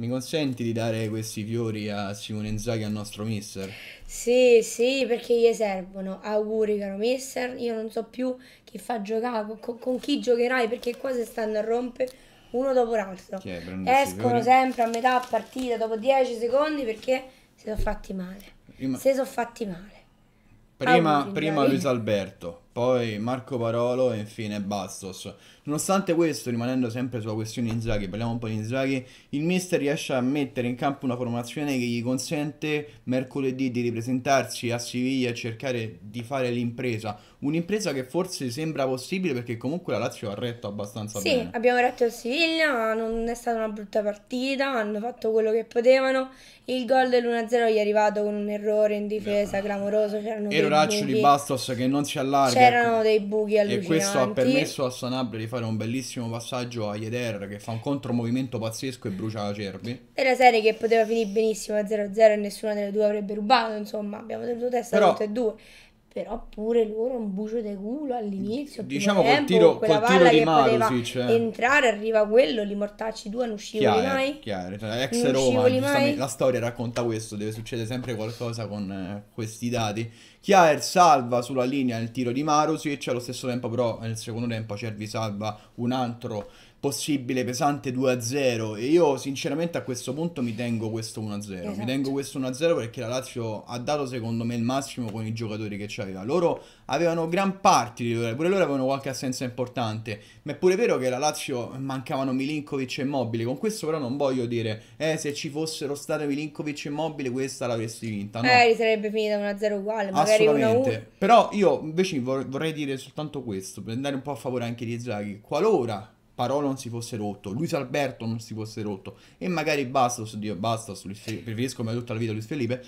Mi consenti di dare questi fiori a Simone Zaghi, al nostro mister? Sì, sì, perché gli servono. Auguri, caro mister. Io non so più chi fa giocare, con, con chi giocherai, perché qua si stanno a rompere uno dopo l'altro. Escono sempre a metà partita, dopo 10 secondi, perché si sono fatti male. Prima... Si sono fatti male. Prima, Auguri, prima Luis Alberto, poi Marco Parolo e infine Bastos. Nonostante questo, rimanendo sempre sulla questione Inzaghi, parliamo un po' di Inzaghi, il mister riesce a mettere in campo una formazione che gli consente mercoledì di ripresentarsi a Siviglia e cercare di fare l'impresa. Un'impresa che forse sembra possibile perché comunque la Lazio ha retto abbastanza sì, bene. Sì, abbiamo retto a Siviglia, non è stata una brutta partita, hanno fatto quello che potevano. Il gol dell'1-0 gli è arrivato con un errore in difesa yeah. clamoroso. Erroraccio di Bastos che non si allarga. Ecco. c'erano dei buchi allucinanti. E questo ha permesso a Sanabria di fare un bellissimo passaggio a Yeder che fa un contromovimento pazzesco e brucia la Cerbi. Era serie che poteva finire benissimo a 0-0 e nessuna delle due avrebbe rubato, insomma, abbiamo tenuto testa Però... tutte e due. Però pure loro un bucio di culo all'inizio. Diciamo col tiro, col tiro di Marusic. Eh. Entrare, arriva quello, li mortacci due, non uscivoli chiaro, mai. Chiaro, cioè, ex non Roma, mai. la storia racconta questo, deve succedere sempre qualcosa con eh, questi dati Chiaer salva sulla linea il tiro di Marusic, allo stesso tempo però nel secondo tempo Cervi salva un altro possibile pesante 2-0 e io sinceramente a questo punto mi tengo questo 1-0 esatto. mi tengo questo 1-0 perché la Lazio ha dato secondo me il massimo con i giocatori che c'aveva loro avevano gran parte di loro pure loro avevano qualche assenza importante ma è pure vero che la Lazio mancavano Milinkovic e Immobile con questo però non voglio dire eh se ci fossero state Milinkovic e Immobile questa l'avresti vinta no? eh sarebbe finita 1-0 uguale ma ah, Assolutamente. Uno... Però io invece vorrei dire soltanto questo, per andare un po' a favore anche di Zaghi. Qualora Parolo non si fosse rotto, Luis Alberto non si fosse rotto e magari Bastos, Dio, Bastos, Luis Felipe, preferisco come tutta la vita Luis Felipe,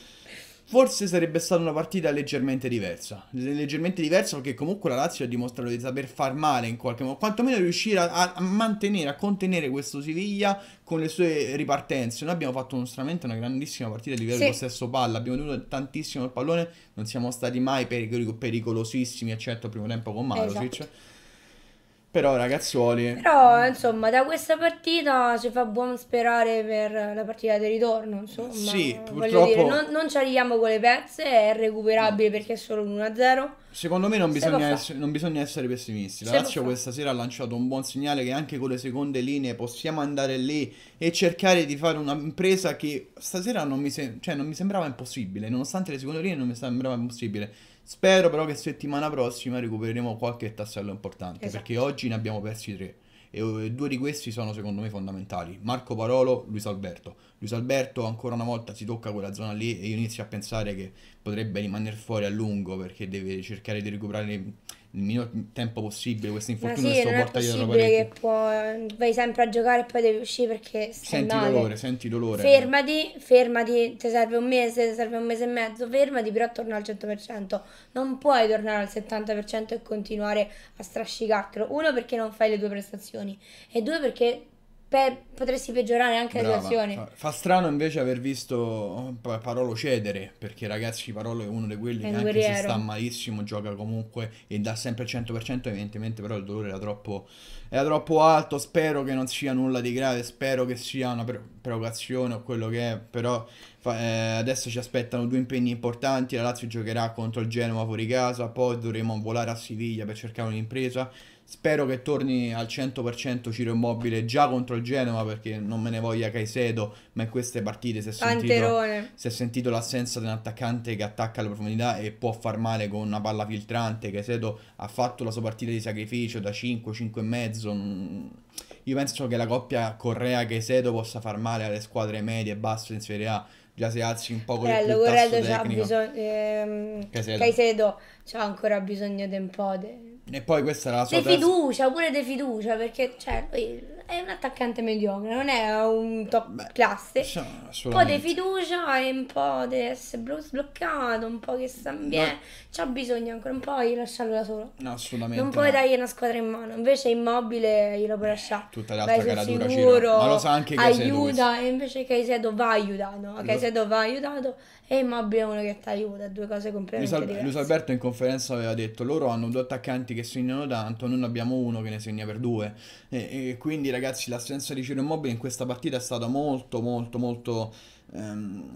forse sarebbe stata una partita leggermente diversa. Leggermente diversa perché comunque la Lazio ha dimostrato di saper far male in qualche modo, quantomeno riuscire a, a mantenere, a contenere questo Siviglia con le sue ripartenze. Noi abbiamo fatto onestamente una grandissima partita a livello sì. di possesso palla, abbiamo tenuto tantissimo il pallone, non siamo stati mai pericolosissimi, eccetto il primo tempo con Marosic. Esatto. Cioè. Però ragazzuoli... Però insomma da questa partita ci fa buon sperare per la partita di ritorno, insomma. Sì, purtroppo... Dire, non, non ci arriviamo con le pezze, è recuperabile no. perché è solo un 1-0. Secondo me non bisogna, essere, non bisogna essere pessimisti. La Lazio questa sera ha lanciato un buon segnale che anche con le seconde linee possiamo andare lì e cercare di fare un'impresa che stasera non mi, se- cioè, non mi sembrava impossibile, nonostante le seconde linee non mi sembrava impossibile. Spero però che settimana prossima recupereremo qualche tassello importante, esatto. perché oggi ne abbiamo persi tre. E uh, due di questi sono secondo me fondamentali. Marco Parolo, Luis Alberto. Luis Alberto ancora una volta si tocca quella zona lì e io inizio a pensare che potrebbe rimanere fuori a lungo perché deve cercare di recuperare il minor tempo possibile questo infortunio Ma sì, che sto portagliando parecchio. che può... vai sempre a giocare e poi devi uscire perché senti male. dolore, senti dolore. Fermati, fermati, ti serve un mese, ti serve un mese e mezzo, fermati, però torna al 100%. Non puoi tornare al 70% e continuare a strascicartelo. Uno perché non fai le tue prestazioni e due perché pe- potresti peggiorare anche Brava. la situazione. Fa strano invece aver visto oh, Parolo cedere, perché ragazzi Parolo è uno di quelli è che anche se sta malissimo gioca comunque e dà sempre il 100%, evidentemente però il dolore era troppo, era troppo alto, spero che non sia nulla di grave, spero che sia una provocazione o quello che è, però fa, eh, adesso ci aspettano due impegni importanti, la Lazio giocherà contro il Genoa fuori casa, poi dovremo volare a Siviglia per cercare un'impresa Spero che torni al 100% Ciro Immobile già contro il Genova perché non me ne voglia Caicedo, ma in queste partite si è sentito, si è sentito l'assenza di un attaccante che attacca alla profondità e può far male con una palla filtrante. Caicedo ha fatto la sua partita di sacrificio da 5, 5,5. Mm, io penso che la coppia Correa-Caicedo possa far male alle squadre medie e basse in Serie A già se alzi un po' con eh, il Corredo tasso tecnico. Bisogno, ehm, c'ha ancora bisogno di un po' di... de, e poi questa è la sua. De fiducia, pure de fiducia, perché cioè, lui è un attaccante mediocre, non è un top Beh, classe. Diciamo, un po' di fiducia e un po' di essere sbloccato, un po' che sta bene. No. C'ha bisogno ancora, un po' di lasciarlo da solo. No, assolutamente. Non puoi no. dargli una squadra in mano. Invece immobile glielo puoi eh, lasciare. Tutta l'altra caratura sicuro, Ma lo sa anche Caisedo. Aiuta, e invece Caisedo va aiutato. Caisedo va aiutato e immobile è uno che ti aiuta. Due cose completamente Luis, diverse. Luis Alberto in conferenza aveva detto loro hanno due attaccanti che segnano tanto, non abbiamo uno che ne segna per due. E, e quindi ragazzi ragazzi l'assenza di Ciro Immobile in questa partita è stata molto molto molto ehm,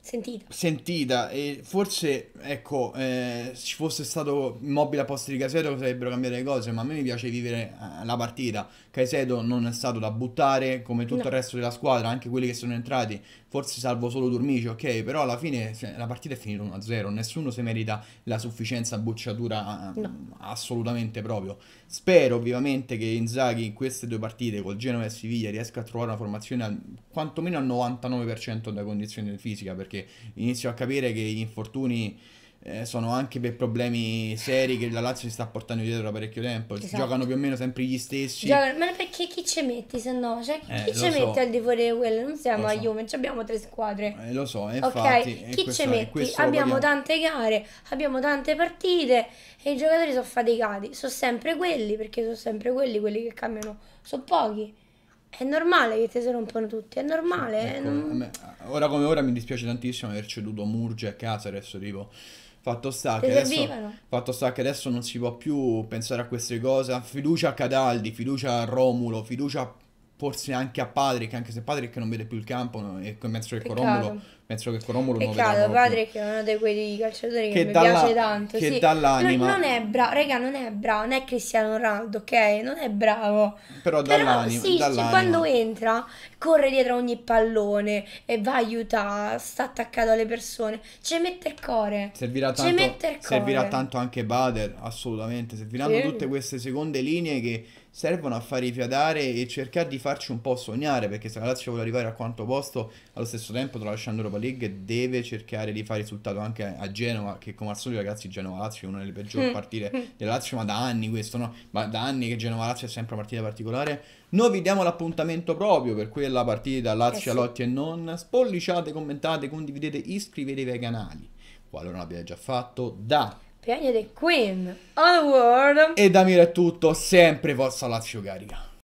sentita. sentita. e forse ecco eh, se ci fosse stato immobile a posto di Casedo sarebbero cambiate le cose ma a me mi piace vivere eh, la partita Casedo non è stato da buttare come tutto no. il resto della squadra anche quelli che sono entrati forse salvo solo Durmici ok però alla fine cioè, la partita è finita 1-0 nessuno si merita la sufficienza bocciatura eh, no. assolutamente proprio spero vivamente che Inzaghi in queste due partite col Genova e Siviglia riesca a trovare una formazione al, quantomeno al 99% 100% da condizione fisica perché inizio a capire che gli infortuni eh, sono anche per problemi seri che la Lazio si sta portando dietro da parecchio tempo. Esatto. Giocano più o meno sempre gli stessi. Giocano, ma perché chi ci metti se no? Cioè, eh, chi eh, ci mette so. al di fuori di quello? Non siamo lo a so. Juve, abbiamo tre squadre. Eh, lo so, eh, infatti. Chi eh, ci metti? Abbiamo tante gare, abbiamo tante partite e i giocatori sono faticati. Sono sempre quelli, perché sono sempre quelli, quelli che cambiano sono pochi. È normale che ti si rompano tutti, è normale. Sì, ecco, non... me, ora come ora mi dispiace tantissimo aver ceduto Murgia e Casares, tipo. Fatto sta, che adesso, fatto sta che adesso non si può più pensare a queste cose. Fiducia a Cadaldi, fiducia a Romulo, fiducia forse anche a Patrick, anche se Patrick non vede più il campo e penso che Peccato. con Romulo penso che con Romulo Peccato, Patrick più. è uno di quei calciatori che, che mi piace tanto. Che sì. l'anima. Non, non è bravo, raga, non è bravo, non è Cristiano Ronaldo, ok? Non è bravo. Però, Però l'anima. Sì, dall'anima. quando entra, corre dietro ogni pallone e va a aiutare, sta attaccato alle persone. Ci mette il core. Servirà tanto, cuore. Servirà tanto anche Bader, assolutamente. Serviranno sì. tutte queste seconde linee che servono a far rifiatare e cercare di farci un po' sognare perché se la Lazio vuole arrivare a quanto posto allo stesso tempo tralasciando Europa Europa League deve cercare di fare risultato anche a Genova, che come al solito ragazzi Genova-Lazio è una delle peggiori mm. partite mm. della Lazio, ma da anni questo no? Ma da anni che Genova-Lazio è sempre una partita particolare. Noi vi diamo l'appuntamento proprio per quella partita Lazio, eh sì. Lotti e non. Spolliciate, commentate, condividete, iscrivetevi ai canali, qualora non l'abbiate già fatto, da... Piani The Queen, All World. E da Mira è tutto, sempre vostra Lazio Carica.